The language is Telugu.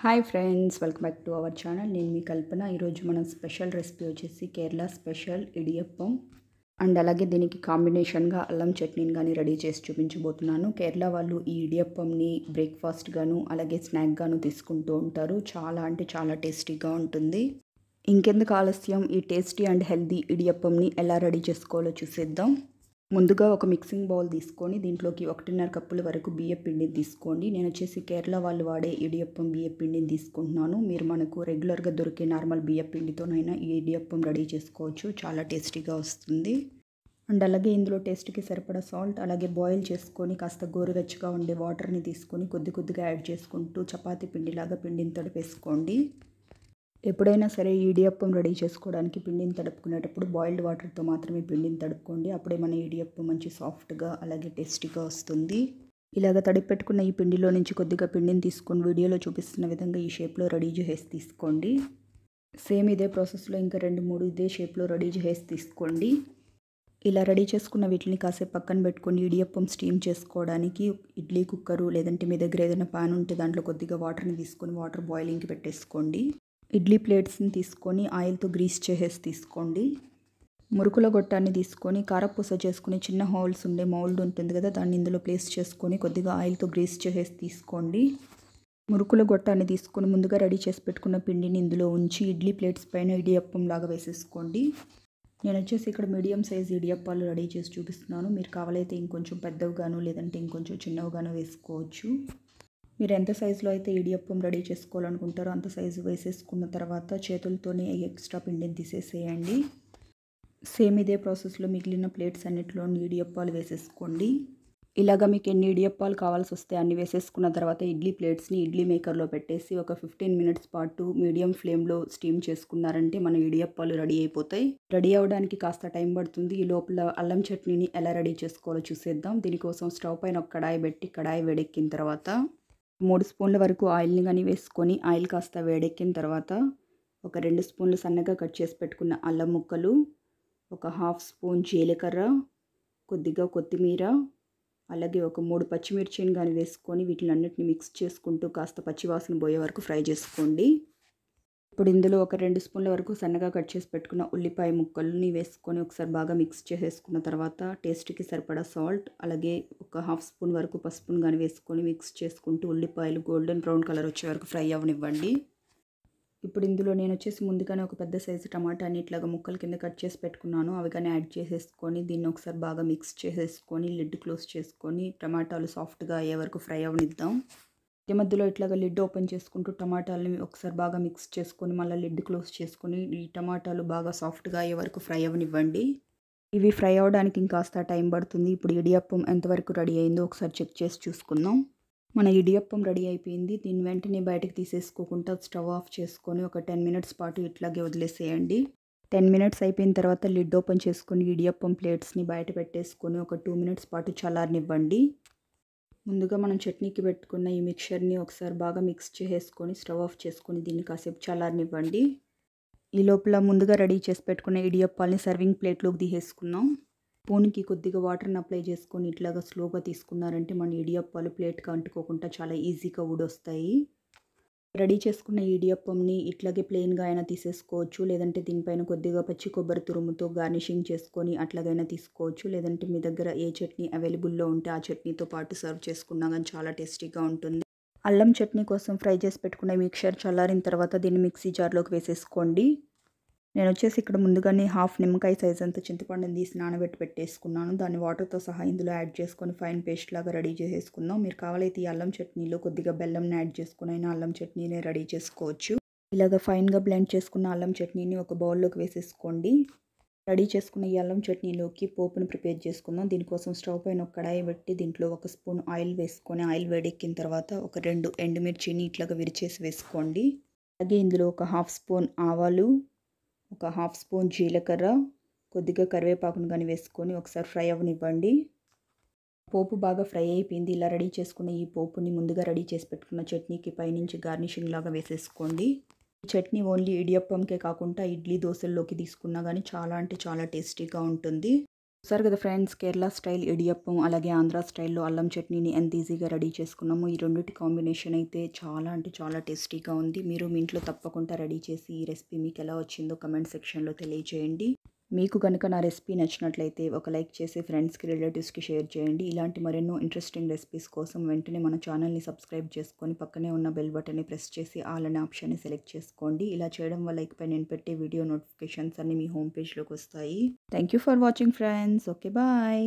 hi friends welcome back to our channel నేను మీ కల్పన ఈరోజు మన స్పెషల్ రెసిపీ వచ్చేసి కేరళ స్పెషల్ ఇడియప్పం అండ్ అలాగే దీనికి కాంబినేషన్గా అల్లం చట్నీని కానీ రెడీ చేసి చూపించబోతున్నాను కేరళ వాళ్ళు ఈ ఇడియప్పంని బ్రేక్ఫాస్ట్గాను అలాగే స్నాక్గాను తీసుకుంటూ ఉంటారు చాలా అంటే చాలా టేస్టీగా ఉంటుంది ఇంకెందుకు ఆలస్యం ఈ టేస్టీ అండ్ హెల్దీ ఇడియప్పంని ఎలా రెడీ చేసుకోవాలో చూసేద్దాం ముందుగా ఒక మిక్సింగ్ బౌల్ తీసుకొని దీంట్లోకి ఒకటిన్నర కప్పుల వరకు బియ్యం పిండిని తీసుకోండి నేను వచ్చేసి కేరళ వాళ్ళు వాడే ఇడియప్పం బియ్యం పిండిని తీసుకుంటున్నాను మీరు మనకు రెగ్యులర్గా దొరికే నార్మల్ బియ్యం పిండితోనైనా ఈ ఇడియప్పం రెడీ చేసుకోవచ్చు చాలా టేస్టీగా వస్తుంది అండ్ అలాగే ఇందులో టేస్ట్కి సరిపడా సాల్ట్ అలాగే బాయిల్ చేసుకొని కాస్త గోరువెచ్చగా ఉండే వాటర్ని తీసుకొని కొద్ది కొద్దిగా యాడ్ చేసుకుంటూ చపాతీ పిండిలాగా పిండిని తడిపేసుకోండి ఎప్పుడైనా సరే ఇడియప్పం రెడీ చేసుకోవడానికి పిండిని తడుపుకునేటప్పుడు బాయిల్డ్ వాటర్తో మాత్రమే పిండిని తడుపుకోండి అప్పుడే మన ఇడియప్పం మంచి సాఫ్ట్గా అలాగే టేస్టీగా వస్తుంది ఇలాగ తడిపెట్టుకున్న ఈ పిండిలో నుంచి కొద్దిగా పిండిని తీసుకొని వీడియోలో చూపిస్తున్న విధంగా ఈ షేప్లో రెడీ చేసి తీసుకోండి సేమ్ ఇదే ప్రాసెస్లో ఇంకా రెండు మూడు ఇదే షేప్లో రెడీ చేసి తీసుకోండి ఇలా రెడీ చేసుకున్న వీటిని కాసేపు పక్కన పెట్టుకొని ఇడియప్పం స్టీమ్ చేసుకోవడానికి ఇడ్లీ కుక్కరు లేదంటే మీ దగ్గర ఏదైనా పాన్ ఉంటే దాంట్లో కొద్దిగా వాటర్ని తీసుకొని వాటర్ బాయిలింగ్కి పెట్టేసుకోండి ఇడ్లీ ప్లేట్స్ని తీసుకొని ఆయిల్తో గ్రీస్ చేసేసి తీసుకోండి మురుకుల గొట్టాన్ని తీసుకొని కారపూస చేసుకుని చిన్న హోల్స్ ఉండే మౌల్డ్ ఉంటుంది కదా దాన్ని ఇందులో ప్లేస్ చేసుకొని కొద్దిగా ఆయిల్తో గ్రీస్ చేసేసి తీసుకోండి మురుకుల గొట్టాన్ని తీసుకొని ముందుగా రెడీ చేసి పెట్టుకున్న పిండిని ఇందులో ఉంచి ఇడ్లీ ప్లేట్స్ పైన ఇడియప్పం లాగా వేసేసుకోండి నేను వచ్చేసి ఇక్కడ మీడియం సైజ్ ఇడియప్పాలు రెడీ చేసి చూపిస్తున్నాను మీరు కావాలైతే ఇంకొంచెం పెద్దవిగాను లేదంటే ఇంకొంచెం చిన్నవిగాను వేసుకోవచ్చు మీరు ఎంత సైజులో అయితే ఇడియప్పం రెడీ చేసుకోవాలనుకుంటారో అంత సైజు వేసేసుకున్న తర్వాత చేతులతోనే ఎక్స్ట్రా పిండిని తీసేసేయండి సేమ్ ఇదే ప్రాసెస్లో మిగిలిన ప్లేట్స్ అన్నింటిలో ఇడియప్పాలు వేసేసుకోండి ఇలాగ మీకు ఎన్ని ఇడియప్పాలు కావాల్సి వస్తే అన్ని వేసేసుకున్న తర్వాత ఇడ్లీ ప్లేట్స్ని ఇడ్లీ మేకర్లో పెట్టేసి ఒక ఫిఫ్టీన్ మినిట్స్ పాటు మీడియం ఫ్లేమ్లో స్టీమ్ చేసుకున్నారంటే మన ఇడియప్పాలు రెడీ అయిపోతాయి రెడీ అవ్వడానికి కాస్త టైం పడుతుంది ఈ లోపల అల్లం చట్నీని ఎలా రెడీ చేసుకోవాలో చూసేద్దాం దీనికోసం స్టవ్ పైన ఒక కడాయి పెట్టి కడాయి వేడెక్కిన తర్వాత మూడు స్పూన్ల వరకు ఆయిల్ని కానీ వేసుకొని ఆయిల్ కాస్త వేడెక్కిన తర్వాత ఒక రెండు స్పూన్లు సన్నగా కట్ చేసి పెట్టుకున్న అల్లం ముక్కలు ఒక హాఫ్ స్పూన్ జీలకర్ర కొద్దిగా కొత్తిమీర అలాగే ఒక మూడు పచ్చిమిర్చిని కానీ వేసుకొని వీటిని అన్నిటిని మిక్స్ చేసుకుంటూ కాస్త పచ్చివాసన పోయే వరకు ఫ్రై చేసుకోండి ఇప్పుడు ఇందులో ఒక రెండు స్పూన్ల వరకు సన్నగా కట్ చేసి పెట్టుకున్న ఉల్లిపాయ ముక్కల్ని వేసుకొని ఒకసారి బాగా మిక్స్ చేసేసుకున్న తర్వాత టేస్ట్కి సరిపడా సాల్ట్ అలాగే ఒక హాఫ్ స్పూన్ వరకు పసుపును కానీ వేసుకొని మిక్స్ చేసుకుంటూ ఉల్లిపాయలు గోల్డెన్ బ్రౌన్ కలర్ వచ్చే వరకు ఫ్రై అవ్వనివ్వండి ఇప్పుడు ఇందులో నేను వచ్చేసి ముందుగానే ఒక పెద్ద సైజు టమాటా ఇట్లాగా ముక్కల కింద కట్ చేసి పెట్టుకున్నాను అవి కానీ యాడ్ చేసేసుకొని దీన్ని ఒకసారి బాగా మిక్స్ చేసేసుకొని లిడ్ క్లోజ్ చేసుకొని టమాటాలు సాఫ్ట్గా అయ్యే వరకు ఫ్రై అవనిద్దాం మధ్య మధ్యలో ఇట్లాగా లిడ్ ఓపెన్ చేసుకుంటూ టమాటాలని ఒకసారి బాగా మిక్స్ చేసుకొని మళ్ళీ లిడ్ క్లోజ్ చేసుకొని ఈ టమాటాలు బాగా సాఫ్ట్గా అయ్యే వరకు ఫ్రై అవ్వనివ్వండి ఇవి ఫ్రై అవ్వడానికి ఇంకాస్త టైం పడుతుంది ఇప్పుడు ఇడియప్పం ఎంతవరకు రెడీ అయిందో ఒకసారి చెక్ చేసి చూసుకుందాం మన ఇడియప్పం రెడీ అయిపోయింది దీని వెంటనే బయటకు తీసేసుకోకుండా స్టవ్ ఆఫ్ చేసుకొని ఒక టెన్ మినిట్స్ పాటు ఇట్లాగే వదిలేసేయండి టెన్ మినిట్స్ అయిపోయిన తర్వాత లిడ్ ఓపెన్ చేసుకొని ఇడియప్పం ప్లేట్స్ని బయట పెట్టేసుకొని ఒక టూ మినిట్స్ పాటు చల్లారనివ్వండి ముందుగా మనం చట్నీకి పెట్టుకున్న ఈ మిక్చర్ని ఒకసారి బాగా మిక్స్ చేసుకొని స్టవ్ ఆఫ్ చేసుకొని దీన్ని కాసేపు చల్లారనివ్వండి ఈ లోపల ముందుగా రెడీ చేసి పెట్టుకున్న ఇడియప్పాలని సర్వింగ్ ప్లేట్లోకి తీసేసుకుందాం స్పూన్కి కొద్దిగా వాటర్ని అప్లై చేసుకొని ఇట్లాగా స్లోగా తీసుకున్నారంటే మన ఇడియప్పాలు ప్లేట్కి అంటుకోకుండా చాలా ఈజీగా ఊడొస్తాయి రెడీ చేసుకున్న ఇడియప్పంని ఇట్లాగే ప్లెయిన్గా అయినా తీసేసుకోవచ్చు లేదంటే దీనిపైన కొద్దిగా పచ్చి కొబ్బరి తురుముతో గార్నిషింగ్ చేసుకొని అట్లాగైనా తీసుకోవచ్చు లేదంటే మీ దగ్గర ఏ చట్నీ అవైలబుల్లో ఉంటే ఆ చట్నీతో పాటు సర్వ్ చేసుకున్నా కానీ చాలా టేస్టీగా ఉంటుంది అల్లం చట్నీ కోసం ఫ్రై చేసి పెట్టుకున్న మిక్చర్ చల్లారిన తర్వాత దీన్ని మిక్సీ జార్లోకి వేసేసుకోండి నేను వచ్చేసి ఇక్కడ ముందుగానే హాఫ్ నిమ్మకాయ సైజ్ అంత చింతపండుని తీసి నానబెట్టి పెట్టేసుకున్నాను దాన్ని వాటర్తో సహా ఇందులో యాడ్ చేసుకొని ఫైన్ పేస్ట్ లాగా రెడీ చేసేసుకుందాం మీరు కావాలైతే ఈ అల్లం చట్నీలో కొద్దిగా బెల్లంని యాడ్ చేసుకుని అయినా అల్లం చట్నీనే రెడీ చేసుకోవచ్చు ఇలాగ ఫైన్గా బ్లెండ్ చేసుకున్న అల్లం చట్నీని ఒక బౌల్లోకి వేసేసుకోండి రెడీ చేసుకున్న ఈ అల్లం చట్నీలోకి పోపును ప్రిపేర్ చేసుకుందాం దీనికోసం స్టవ్ పైన ఒక కడాయి పెట్టి దీంట్లో ఒక స్పూన్ ఆయిల్ వేసుకొని ఆయిల్ వేడెక్కిన తర్వాత ఒక రెండు ఎండుమిర్చిని ఇట్లాగా విరిచేసి వేసుకోండి అలాగే ఇందులో ఒక హాఫ్ స్పూన్ ఆవాలు ఒక హాఫ్ స్పూన్ జీలకర్ర కొద్దిగా కరివేపాకును కానీ వేసుకొని ఒకసారి ఫ్రై అవ్వనివ్వండి పోపు బాగా ఫ్రై అయిపోయింది ఇలా రెడీ చేసుకున్న ఈ పోపుని ముందుగా రెడీ చేసి పెట్టుకున్న చట్నీకి పైనుంచి గార్నిషింగ్ లాగా వేసేసుకోండి ఈ చట్నీ ఓన్లీ ఇడియప్పంకే కాకుండా ఇడ్లీ దోశల్లోకి తీసుకున్నా కానీ చాలా అంటే చాలా టేస్టీగా ఉంటుంది చూసారు కదా ఫ్రెండ్స్ కేరళ స్టైల్ ఇడియప్పం అలాగే ఆంధ్ర స్టైల్లో అల్లం చట్నీని ఎంత ఈజీగా రెడీ చేసుకున్నాము ఈ రెండింటి కాంబినేషన్ అయితే చాలా అంటే చాలా టేస్టీగా ఉంది మీరు మీ ఇంట్లో తప్పకుండా రెడీ చేసి ఈ రెసిపీ మీకు ఎలా వచ్చిందో కమెంట్ సెక్షన్లో తెలియజేయండి మీకు కనుక నా రెసిపీ నచ్చినట్లయితే ఒక లైక్ చేసి ఫ్రెండ్స్కి రిలేటివ్స్కి షేర్ చేయండి ఇలాంటి మరెన్నో ఇంట్రెస్టింగ్ రెసిపీస్ కోసం వెంటనే మన ఛానల్ని సబ్స్క్రైబ్ చేసుకొని పక్కనే ఉన్న బెల్ బటన్ని ప్రెస్ చేసి ఆల్ అనే ఆప్షన్ని సెలెక్ట్ చేసుకోండి ఇలా చేయడం వల్ల ఇకపై నేను పెట్టే వీడియో నోటిఫికేషన్స్ అన్నీ మీ హోమ్ పేజ్లోకి వస్తాయి thank you for watching friends okay bye